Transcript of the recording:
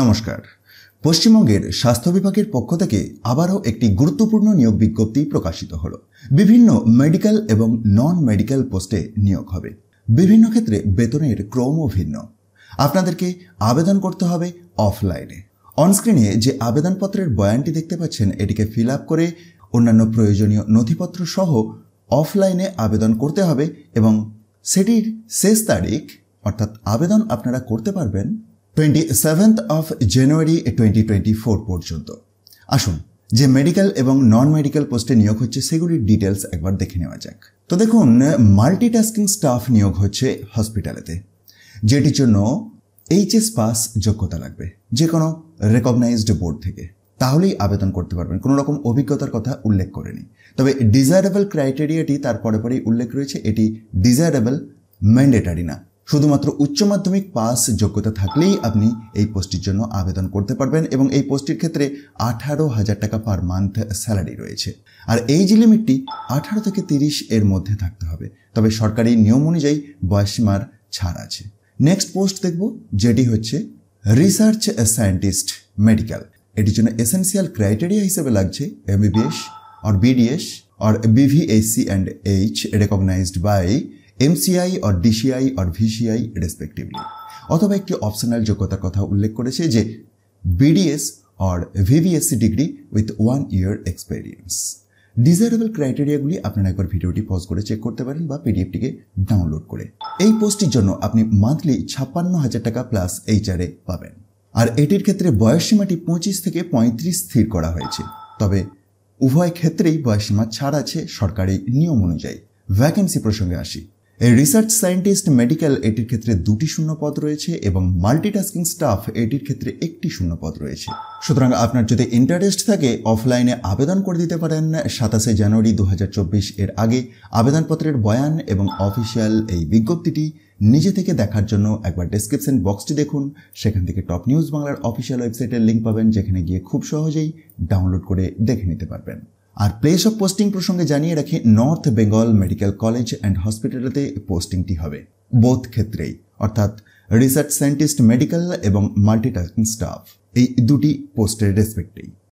নমস্কার পশ্চিমবঙ্গের স্বাস্থ্য বিভাগের পক্ষ থেকে আবারও একটি গুরুত্বপূর্ণ নিয়োগ বিজ্ঞপ্তি প্রকাশিত হল বিভিন্ন মেডিকেল এবং নন মেডিকেল পোস্টে নিয়োগ হবে বিভিন্ন ক্ষেত্রে বেতনের ক্রমও ভিন্ন আপনাদেরকে আবেদন করতে হবে অফলাইনে অনস্ক্রিনে যে আবেদনপত্রের বয়ানটি দেখতে পাচ্ছেন এটিকে ফিল আপ করে অন্যান্য প্রয়োজনীয় নথিপত্র সহ অফলাইনে আবেদন করতে হবে এবং সেটির শেষ তারিখ অর্থাৎ আবেদন আপনারা করতে পারবেন twenty seventh of January twenty twenty four পর্যন্ত আসুন যে মেডিকেল এবং নন মেডিকেল পোস্টে নিয়োগ হচ্ছে সেগুলির ডিটেলস একবার দেখে নেওয়া যাক তো দেখুন মাল্টিটাস্কিং স্টাফ নিয়োগ হচ্ছে হসপিটালেতে যেটির জন্য এইচএস পাস যোগ্যতা লাগবে যে কোনো রেকগনাইজড বোর্ড থেকে তাহলেই আবেদন করতে পারবেন কোনো রকম অভিজ্ঞতার কথা উল্লেখ করেনি তবে ডিজায়ারেবল ক্রাইটেরিয়াটি তার পরে পরেই উল্লেখ রয়েছে এটি ডিজায়ারেবল ম্যান্ডেটারি না শুধুমাত্র উচ্চ মাধ্যমিক পাস যোগ্যতা থাকলেই আপনি এই পোস্টটির জন্য আবেদন করতে পারবেন এবং এই পোস্টটির ক্ষেত্রে আঠারো হাজার টাকা পার মান্থ স্যালারি রয়েছে আর এই যে লিমিটটি আঠারো থেকে তিরিশ এর মধ্যে থাকতে হবে তবে সরকারি নিয়ম অনুযায়ী বয়সীমার ছাড় আছে নেক্সট পোস্ট দেখব যেটি হচ্ছে রিসার্চ সায়েন্টিস্ট মেডিকেল এটির জন্য এসেন্সিয়াল ক্রাইটেরিয়া হিসেবে লাগছে MBBS or BDS or BVSC and H recognised by MCI or DCI or VCI respectively অথবা একটি অপশনাল যোগ্যতার কথা উল্লেখ করেছে যে BDS or BVSC degree with one year experience desirable ক্রাইটেরিয়াগুলি আপনারা একবার ভিডিওটি পজ করে চেক করতে পারেন বা পিডিএফটিকে ডাউনলোড করে এই পোস্টটির জন্য আপনি মান্থলি ছাপ্পান্ন হাজার টাকা প্লাস এইচআরে পাবেন আর এটির ক্ষেত্রে বয়সসীমাটি পঁচিশ থেকে পঁয়ত্রিশ স্থির করা হয়েছে তবে উভয় ক্ষেত্রেই বয়সসীমা ছাড় আছে সরকারি নিয়ম অনুযায়ী ভ্যাকেন্সি প্রসঙ্গে আসি রিসার্চ সায়েন্টিস্ট মেডিকেল এটির ক্ষেত্রে দুটি শূন্য পদ রয়েছে এবং মাল্টিটাস্কিং স্টাফ এটির ক্ষেত্রে একটি শূন্য পদ রয়েছে সুতরাং আপনার যদি ইন্টারেস্ট থাকে অফলাইনে আবেদন করে দিতে পারেন সাতাশে জানুয়ারি দু এর আগে আবেদনপত্রের বয়ান এবং অফিসিয়াল এই বিজ্ঞপ্তিটি নিজে থেকে দেখার জন্য একবার ডেসক্রিপশন বক্সটি দেখুন সেখান থেকে টপ নিউজ বাংলার অফিসিয়াল ওয়েবসাইটের লিঙ্ক পাবেন যেখানে গিয়ে খুব সহজেই ডাউনলোড করে দেখে নিতে পারবেন আর প্লেস অফ পোস্টিং প্রসঙ্গে জানিয়ে রাখি north Bengal medical college and হসপিটালেতে পোস্টিংটি হবে বোধ ক্ষেত্রেই অর্থাৎ রিসার্চ সায়েন্টিস্ট মেডিকেল এবং মাল্টিটাস্কিং স্টাফ এই দুটি পোস্টের রেসপেক্টেই